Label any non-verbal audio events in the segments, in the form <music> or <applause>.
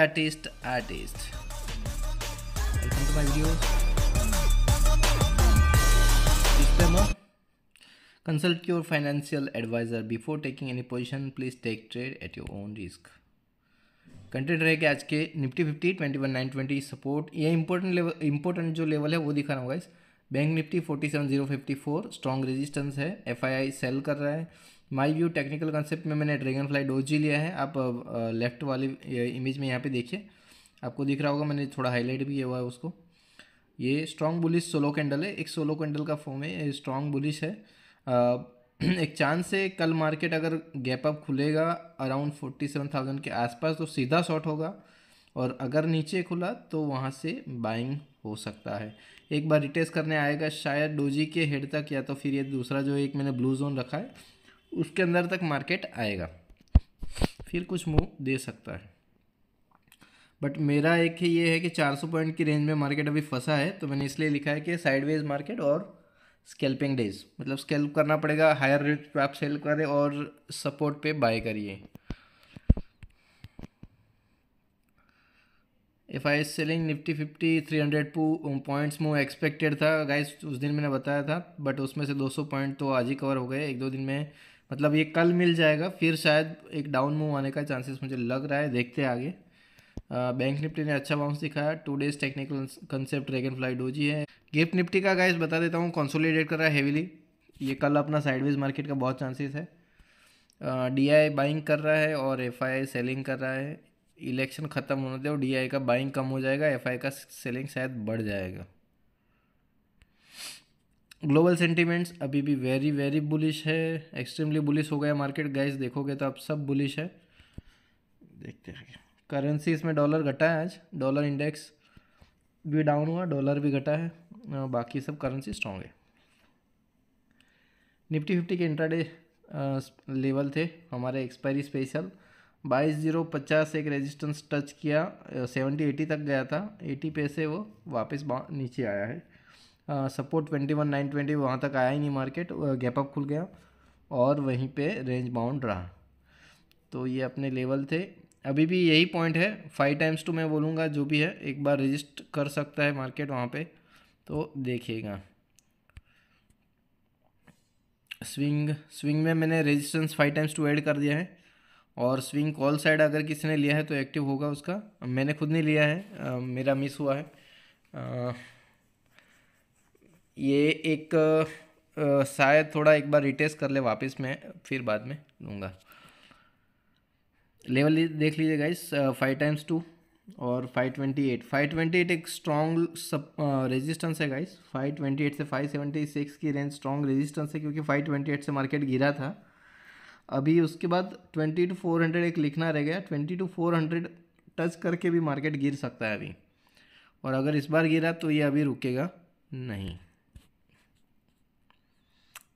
artist artist welcome to my video this demo consult your financial advisor before taking any position please take trade at your own risk content रहेगा आज के Nifty fifty twenty one nine twenty support ये important level important जो level है वो दिखाना होगा इस bank Nifty forty seven zero fifty four strong resistance है एफ आई आई सेल कर रहा है माई व्यू टेक्निकल कंसेप्ट में मैंने ड्रैगन फ्लाई डोजी लिया है आप लेफ्ट वाले इमेज में यहाँ पे देखिए आपको दिख रहा होगा मैंने थोड़ा हाईलाइट भी किया हुआ है उसको ये स्ट्रॉन्ग बुलिश सोलो कैंडल है एक सोलो कैंडल का फॉर्म है ये स्ट्रॉन्ग बुलिश है <clears throat> एक चांस है कल मार्केट अगर गैप अप खुलेगा अराउंड फोर्टी सेवन थाउजेंड के आसपास तो सीधा शॉर्ट होगा और अगर नीचे खुला तो वहाँ से बाइंग हो सकता है एक बार रिटेस्ट करने आएगा शायद डोजी के हेड तक या तो फिर ये दूसरा जो एक मैंने ब्लू जोन रखा है उसके अंदर तक मार्केट आएगा फिर कुछ मूव दे सकता है बट मेरा एक ही ये है कि 400 पॉइंट की रेंज में मार्केट अभी फंसा है तो मैंने इसलिए लिखा है कि साइडवेज मार्केट और स्केल्पिंग डेज मतलब स्केल्प करना पड़ेगा हायर रेट पे आप सेल करें और सपोर्ट पे बाय करिए F I selling Nifty fifty three hundred points move expected था गाइस उस दिन मैंने बताया था बट उसमें से 200 पॉइंट तो आज ही कवर हो गए एक दो दिन में मतलब ये कल मिल जाएगा फिर शायद एक डाउन मूव आने का चांसेस मुझे लग रहा है देखते आगे बैंक निफ्टी ने अच्छा बाउंस दिखाया two days technical concept dragonfly doji है गिफ्ट निफ्टी का गाइस बता देता हूँ कंसोलिडेट कर रहा है हेवीली ये कल अपना साइडवेज मार्केट का बहुत चांसेस है डी आई बाइंग कर रहा है और एफ आई आई सेलिंग कर रहा है इलेक्शन ख़त्म होने और डी आई का बाइंग कम हो जाएगा एफ आई का सेलिंग शायद बढ़ जाएगा ग्लोबल सेंटीमेंट्स अभी भी वेरी वेरी बुलिश है एक्सट्रीमली बुलिश हो गया मार्केट गाइस देखोगे तो आप सब बुलिश है देखते हैं करेंसी इसमें डॉलर घटा है आज डॉलर इंडेक्स भी डाउन हुआ डॉलर भी घटा है बाकी सब करेंसी स्ट्रॉन्ग है निफ्टी फिफ्टी के इंट्राडे लेवल थे हमारे एक्सपायरी स्पेशल बाईस जीरो पचास एक रेजिस्टेंस टच किया सेवेंटी एटी तक गया था एटी पे से वो वापस नीचे आया है support twenty one nine twenty वहाँ तक आया ही नहीं मार्केट गैप अप खुल गया और वहीं पे रेंज बाउंड रहा तो ये अपने लेवल थे अभी भी यही पॉइंट है फाइव टाइम्स टू मैं बोलूँगा जो भी है एक बार रजिस्ट कर सकता है मार्केट वहाँ पे तो देखिएगा स्विंग स्विंग में मैंने resistance five times two add कर दिया है और स्विंग कॉल साइड अगर किसी ने लिया है तो एक्टिव होगा उसका मैंने खुद नहीं लिया है आ, मेरा मिस हुआ है आ, ये एक शायद थोड़ा एक बार रिटेस्ट कर ले वापस मैं फिर बाद में लूँगा लेवल देख लीजिए गाइस फाइव टाइम्स टू और five twenty eight five twenty eight एक स्ट्रॉन्ग सब रेजिस्टेंस है गाइस फाइव ट्वेंटी एट से फाइव सेवेंटी सिक्स की रेंज स्ट्रॉन्ग रेजिस्टेंस है क्योंकि फाइव ट्वेंटी एट से मार्केट गिरा था अभी उसके बाद ट्वेंटी टू फोर हंड्रेड एक लिखना रह गया twenty two four hundred touch करके भी मार्केट गिर सकता है अभी और अगर इस बार गिरा तो ये अभी रुकेगा नहीं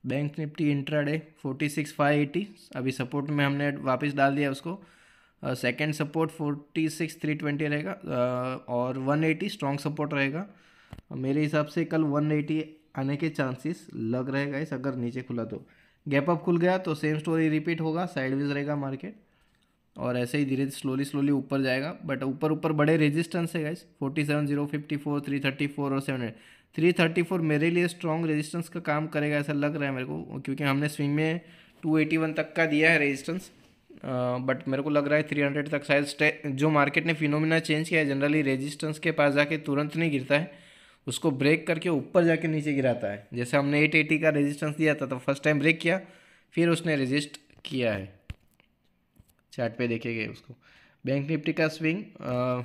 bank Nifty intraday forty six five eighty अभी सपोर्ट में हमने वापस डाल दिया उसको second support forty six three twenty रहेगा और वन एटी स्ट्रॉन्ग सपोर्ट रहेगा मेरे हिसाब से कल वन एटी आने के चांसेस लग रहेगा इस अगर नीचे खुला तो गैप अप खुल गया तो सेम स्टोरी रिपीट होगा साइडवेज रहेगा मार्केट और ऐसे ही धीरे धीरे स्लोली स्लोली ऊपर जाएगा बट ऊपर ऊपर बड़े रेजिस्टेंस है guys forty seven zero fifty four three thirty four और सेवन थ्री थर्टी फोर मेरे लिए स्ट्रॉन्ग रेजिस्टेंस का काम करेगा ऐसा लग रहा है मेरे को क्योंकि हमने स्विंग में टू एटी वन तक का दिया है रेजिस्टेंस बट मेरे को लग रहा है थ्री हंड्रेड तक शायद जो मार्केट ने फिनोमिना चेंज किया है जनरली रेजिस्टेंस के पास जाके तुरंत नहीं गिरता है उसको ब्रेक करके ऊपर जाके नीचे गिराता है जैसे हमने एट एटी का रेजिस्टेंस दिया था तो फर्स्ट टाइम ब्रेक किया फिर उसने रजिस्ट किया है चार्ट पे देखे गए उसको बैंक निफ्टी का स्विंग आ,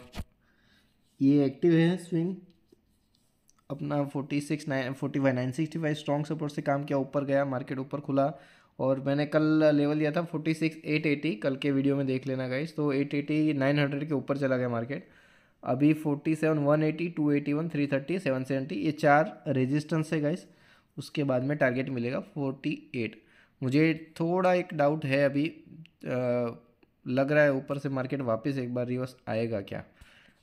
ये एक्टिव है स्विंग अपना forty six nine forty five nine sixty five strong support से काम किया ऊपर गया मार्केट ऊपर खुला और मैंने कल लेवल लिया था फोर्टी सिक्स एट एटी कल के वीडियो में देख लेना गाइस तो एट एटी नाइन हंड्रेड के ऊपर चला गया मार्केट अभी forty seven one eighty two eighty one three thirty seven seventy ये चार रेजिस्टेंस है गाइस उसके बाद में टारगेट मिलेगा फोर्टी एट मुझे थोड़ा एक डाउट है अभी आ, लग रहा है ऊपर से मार्केट वापस एक बार रिवर्स आएगा क्या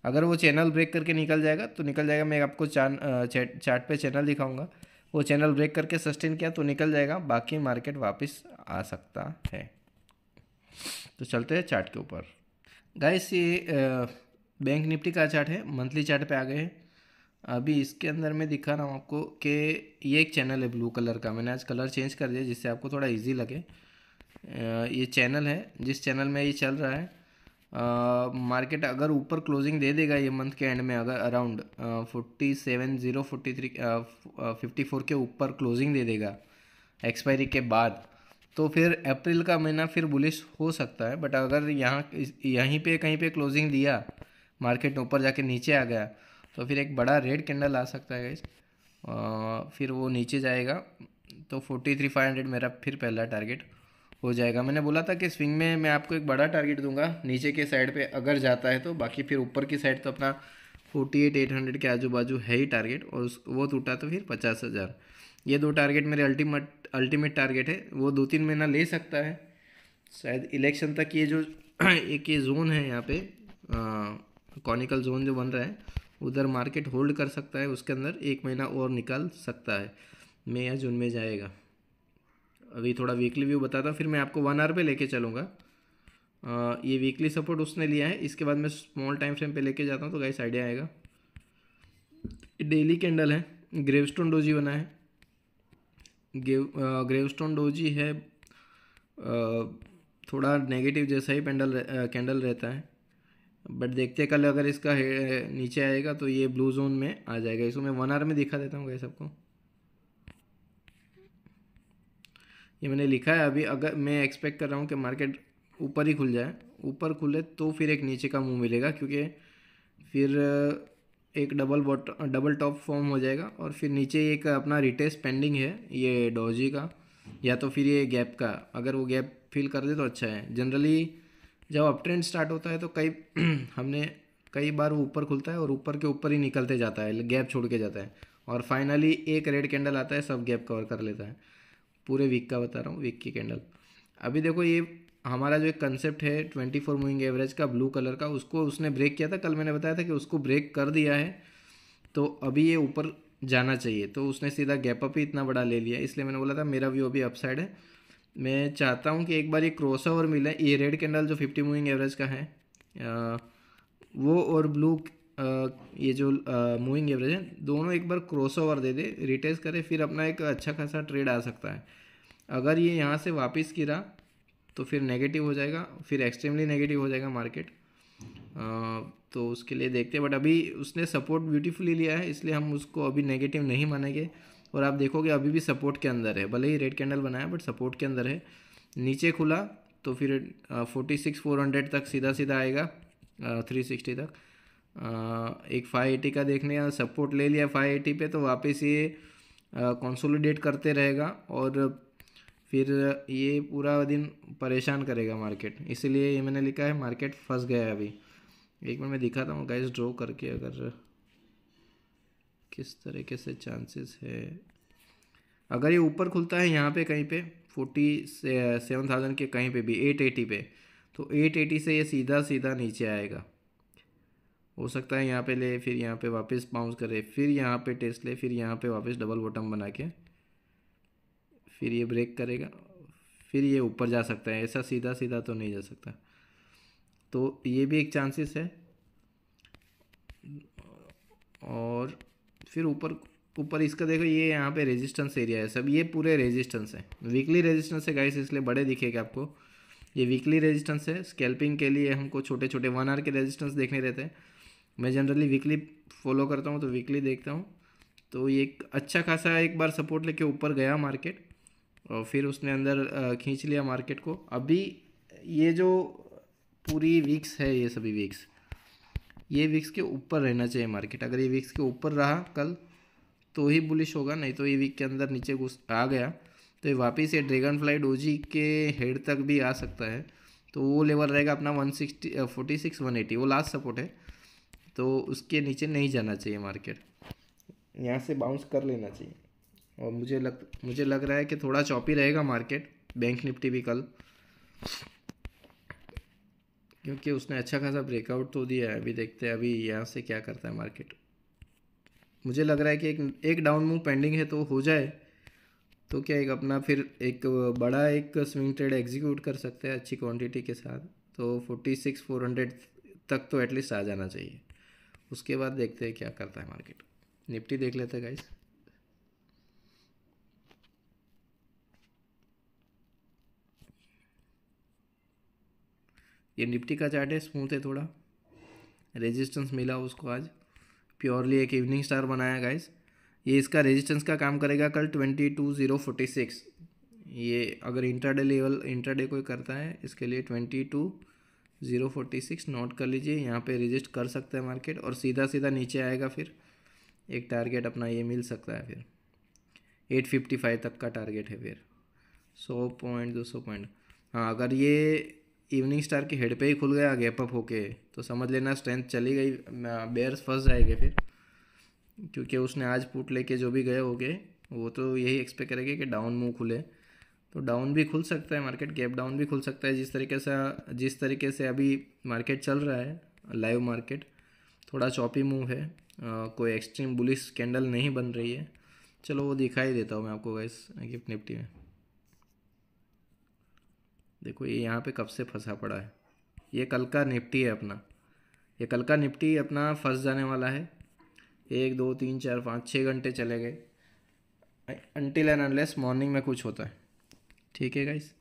अगर वो चैनल ब्रेक करके निकल जाएगा तो निकल जाएगा मैं आपको चार्ट चार्ट पे चैनल दिखाऊंगा वो चैनल ब्रेक करके सस्टेन किया तो निकल जाएगा बाकी मार्केट वापस आ सकता है तो चलते हैं चार्ट के ऊपर गाइस ये बैंक निफ्टी का चार्ट है मंथली चार्ट पे आ गए हैं अभी इसके अंदर मैं दिखा रहा हूँ आपको कि ये एक चैनल है ब्लू कलर का मैंने आज कलर चेंज कर दिया जिससे आपको थोड़ा ईजी लगे ये चैनल है जिस चैनल में ये चल रहा है मार्केट अगर ऊपर क्लोजिंग दे देगा ये मंथ के एंड में अगर around forty seven zero forty three fifty four के ऊपर क्लोजिंग दे देगा एक्सपायरी के बाद तो फिर अप्रैल का महीना फिर बुलिश हो सकता है बट अगर यहाँ यहीं पे कहीं पे क्लोजिंग दिया मार्केट ऊपर जाके नीचे आ गया तो फिर एक बड़ा रेड कैंडल आ सकता है गाइस फिर वो नीचे जाएगा तो फोर्टी थ्री फाइव हंड्रेड मेरा फिर पहला टारगेट हो जाएगा मैंने बोला था कि स्विंग में मैं आपको एक बड़ा टारगेट दूंगा नीचे के साइड पे अगर जाता है तो बाकी फिर ऊपर की साइड तो अपना फोर्टी एट एट हंड्रेड के आजू बाजू है ही टारगेट और वो टूटा तो फिर पचास हज़ार ये दो टारगेट मेरे अल्टीमेट अल्टीमेट टारगेट है वो दो तीन महीना ले सकता है शायद इलेक्शन तक ये जो <clears throat> एक ये जोन है यहाँ पे कॉनिकल जोन जो बन रहा है उधर मार्केट होल्ड कर सकता है उसके अंदर एक महीना और निकाल सकता है मई या जून में जाएगा अभी थोड़ा वीकली व्यू बताता हूँ फिर मैं आपको वन आवर पे लेके चलूँगा ये वीकली सपोर्ट उसने लिया है इसके बाद मैं स्मॉल टाइम फ्रेम पे लेके जाता हूँ तो गाइस आइडिया आएगा डेली कैंडल है ग्रेवस्टोन डोजी बना है ग्रेव ग्रेवस्टोन डोजी है थोड़ा नेगेटिव जैसा ही पेंडल कैंडल रहता है बट देखते कल अगर इसका नीचे आएगा तो ये ब्लू जोन में आ जाएगा इसको मैं वन आवर में दिखा देता हूँ गाइस आपको ये मैंने लिखा है अभी अगर मैं एक्सपेक्ट कर रहा हूँ कि मार्केट ऊपर ही खुल जाए ऊपर खुले तो फिर एक नीचे का मुँह मिलेगा क्योंकि फिर एक double bot double top form हो जाएगा और फिर नीचे एक अपना रिटेस पेंडिंग है ये डोजी का या तो फिर ये गैप का अगर वो गैप फिल कर दे तो अच्छा है जनरली जब अप ट्रेंड स्टार्ट होता है तो कई <clears throat> हमने कई बार वो ऊपर खुलता है और ऊपर के ऊपर ही निकलते जाता है गैप छोड़ के जाता है और फाइनली एक रेड कैंडल आता है सब गैप कवर कर लेता है पूरे वीक का बता रहा हूँ वीक की कैंडल अभी देखो ये हमारा जो एक कंसेप्ट है ट्वेंटी फोर मूविंग एवरेज का ब्लू कलर का उसको उसने ब्रेक किया था कल मैंने बताया था कि उसको ब्रेक कर दिया है तो अभी ये ऊपर जाना चाहिए तो उसने सीधा गैप अप ही इतना बड़ा ले लिया इसलिए मैंने बोला था मेरा व्यू अभी अपसाइड है मैं चाहता हूँ कि एक बार ये क्रॉस ओवर मिले ये रेड कैंडल जो फिफ्टी मूविंग एवरेज का है वो और ब्लू ये जो मूविंग एवरेज है दोनों एक बार क्रॉस ओवर दे दे रिटेस करे फिर अपना एक अच्छा खासा ट्रेड आ सकता है अगर ये यहाँ से वापस गिरा तो फिर नेगेटिव हो जाएगा फिर एक्सट्रीमली नेगेटिव हो जाएगा मार्केट तो उसके लिए देखते हैं बट अभी उसने सपोर्ट ब्यूटीफुली लिया है इसलिए हम उसको अभी नेगेटिव नहीं मानेंगे और आप देखोगे अभी भी सपोर्ट के अंदर है भले ही रेड कैंडल बनाया बट सपोर्ट के अंदर है नीचे खुला तो फिर फोर्टी सिक्स फोर हंड्रेड तक सीधा सीधा आएगा थ्री सिक्सटी तक एक 580 का देखने का सपोर्ट ले लिया 580 पे तो वापस ये कंसोलिडेट करते रहेगा और फिर ये पूरा दिन परेशान करेगा मार्केट इसीलिए ये मैंने लिखा है मार्केट फंस गया है अभी एक मिनट मैं दिखाता हूँ गाइस ड्रॉ करके अगर किस तरीके से चांसेस है अगर ये ऊपर खुलता है यहाँ पे कहीं पे फोर्टी सेवन थाउजेंड के कहीं पे भी एट एटी पे तो एट एटी से ये सीधा सीधा नीचे आएगा हो सकता है यहाँ पे ले फिर यहाँ पे वापस बाउंस करे फिर यहाँ पे टेस्ट ले फिर यहाँ पे वापस डबल बॉटम बना के फिर ये ब्रेक करेगा फिर ये ऊपर जा सकता है ऐसा सीधा सीधा तो नहीं जा सकता तो ये भी एक चांसेस है और फिर ऊपर ऊपर इसका देखो ये यहाँ पे रेजिस्टेंस एरिया है सब ये पूरे रेजिस्टेंस है वीकली रेजिस्टेंस है गाइस इसलिए बड़े दिखेगा आपको ये वीकली रेजिस्टेंस है स्केल्पिंग के लिए हमको छोटे छोटे वन आर के रेजिस्टेंस देखने रहते हैं मैं जनरली वीकली फॉलो करता हूँ तो वीकली देखता हूँ तो ये एक अच्छा खासा एक बार सपोर्ट लेके ऊपर गया मार्केट और फिर उसने अंदर खींच लिया मार्केट को अभी ये जो पूरी वीक्स है ये सभी वीक्स ये वीक्स के ऊपर रहना चाहिए मार्केट अगर ये वीक्स के ऊपर रहा कल तो ही बुलिश होगा नहीं तो ये वीक के अंदर नीचे घुस आ गया तो ये वापस ये ड्रैगन फ्लाई डोजी के हेड तक भी आ सकता है तो वो लेवल रहेगा अपना one sixty forty six one eighty वो लास्ट सपोर्ट है तो उसके नीचे नहीं जाना चाहिए मार्केट यहाँ से बाउंस कर लेना चाहिए और मुझे लग मुझे लग रहा है कि थोड़ा चौपी रहेगा मार्केट बैंक निफ्टी भी कल क्योंकि उसने अच्छा खासा ब्रेकआउट तो दिया है अभी देखते हैं अभी यहाँ से क्या करता है मार्केट मुझे लग रहा है कि एक एक डाउन मूव पेंडिंग है तो हो जाए तो क्या एक अपना फिर एक बड़ा एक स्विंग ट्रेड एग्जीक्यूट कर सकते हैं अच्छी क्वांटिटी के साथ तो फोर्टी सिक्स फोर हंड्रेड तक तो एटलीस्ट आ जाना चाहिए उसके बाद देखते हैं क्या करता है मार्केट निफ्टी देख लेते हैं गाइस ये निफ्टी का चार्ट है स्मूथ है थोड़ा रेजिस्टेंस मिला उसको आज प्योरली एक इवनिंग स्टार बनाया गाइस ये इसका रेजिस्टेंस का काम करेगा कल twenty two zero forty six ये अगर इंटरडे लेवल इंटरडे कोई करता है इसके लिए twenty two zero forty six note कर लीजिए यहाँ पे रजिस्ट कर सकता है मार्केट और सीधा सीधा नीचे आएगा फिर एक टारगेट अपना ये मिल सकता है फिर एट फिफ्टी फाइव तक का टारगेट है फिर सौ पॉइंट दो सौ पॉइंट हाँ अगर ये इवनिंग स्टार के हेड पे ही खुल गया गैप अप होके तो समझ लेना स्ट्रेंथ चली गई बेयर्स फंस जाएंगे फिर क्योंकि उसने आज पुट लेके जो भी गए हो गए वो तो यही एक्सपेक्ट करेंगे कि डाउन मूव खुले तो डाउन भी खुल सकता है मार्केट गैप डाउन भी खुल सकता है जिस तरीके से जिस तरीके से अभी मार्केट चल रहा है लाइव मार्केट थोड़ा चॉपी मूव है आ, कोई एक्सट्रीम बुलिस कैंडल नहीं बन रही है चलो वो दिखाई देता हूँ मैं आपको वैस गिफ्ट निफ्टी में देखो ये यहाँ पे कब से फंसा पड़ा है ये कल का निफ्टी है अपना ये कल का निफ्टी अपना फंस जाने वाला है एक दो तीन चार पाँच छः घंटे चले गए अनटिल एंड अनलेस मॉर्निंग में कुछ होता है ठीक है गाइस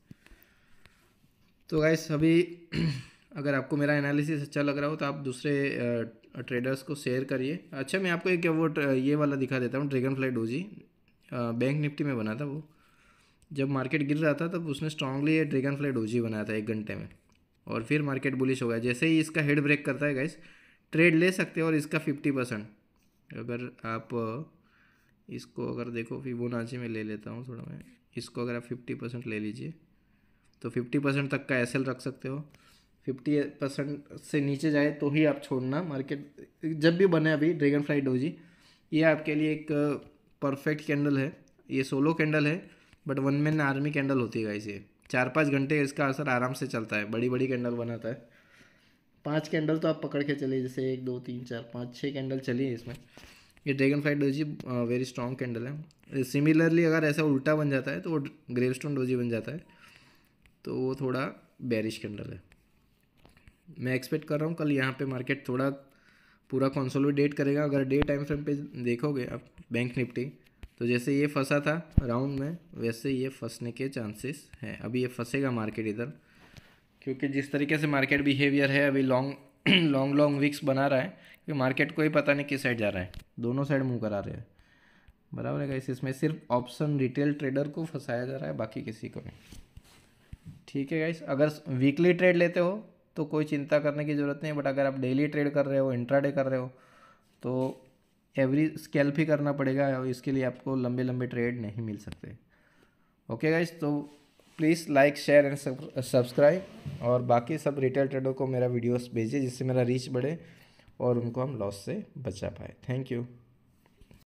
तो गाइस अभी <clears throat> अगर आपको मेरा एनालिसिस अच्छा लग रहा हो तो आप दूसरे ट्रेडर्स को शेयर करिए अच्छा मैं आपको एक वो ये वाला दिखा देता हूँ dragonfly doji bank Nifty में बना था वो जब मार्केट गिर रहा था तब उसने स्ट्रांगली ये ड्रैगन फ्लाई डोजी बनाया था एक घंटे में और फिर मार्केट बुलिश हो गया जैसे ही इसका हेड ब्रेक करता है गाइस ट्रेड ले सकते हो और इसका फिफ्टी परसेंट अगर आप इसको अगर देखो फिर फिबोनाची में ले लेता हूँ थोड़ा मैं इसको अगर आप फिफ्टी परसेंट ले लीजिए तो फिफ्टी परसेंट तक का एस रख सकते हो फिफ्टी परसेंट से नीचे जाए तो ही आप छोड़ना मार्केट जब भी बने अभी ड्रैगन फ्लाई डोजी ये आपके लिए एक परफेक्ट uh, कैंडल है ये सोलो कैंडल है but one man army candle होती है इसे चार पाँच घंटे इसका असर आराम से चलता है बड़ी बड़ी कैंडल बनाता है पाँच कैंडल तो आप पकड़ के चलिए जैसे एक दो तीन चार पाँच छः कैंडल चलिए इसमें ये dragon flight doji very strong candle है सिमिलरली अगर ऐसा उल्टा बन जाता है तो वो ग्रेव स्टोन डोजी बन जाता है तो वो थोड़ा बैरिश कैंडल है मैं एक्सपेक्ट कर रहा हूँ कल यहाँ पे मार्केट थोड़ा पूरा कॉन्सोलिडेट करेगा अगर डे टाइम फ्रेम पे देखोगे आप बैंक निफ्टी तो जैसे ये फंसा था राउंड में वैसे ये फंसने के चांसेस हैं अभी ये फंसेगा मार्केट इधर क्योंकि जिस तरीके से मार्केट बिहेवियर है अभी लॉन्ग लॉन्ग लॉन्ग वीक्स बना रहा है क्योंकि मार्केट को ही पता नहीं किस साइड जा रहा है दोनों साइड मुंह करा रहे हैं बराबर है गाइस इसमें सिर्फ ऑप्शन रिटेल ट्रेडर को फंसाया जा रहा है बाकी किसी को नहीं ठीक है गाइस अगर वीकली ट्रेड लेते हो तो कोई चिंता करने की ज़रूरत नहीं बट अगर आप डेली ट्रेड कर रहे हो इंट्रा कर रहे हो तो एवरी स्कैल्प ही करना पड़ेगा और इसके लिए आपको लंबे लंबे ट्रेड नहीं मिल सकते ओके गाइज तो please like share and subscribe और बाकी सब रिटेल ट्रेडर को मेरा वीडियोस भेजिए जिससे मेरा रीच बढ़े और उनको हम लॉस से बचा पाए थैंक यू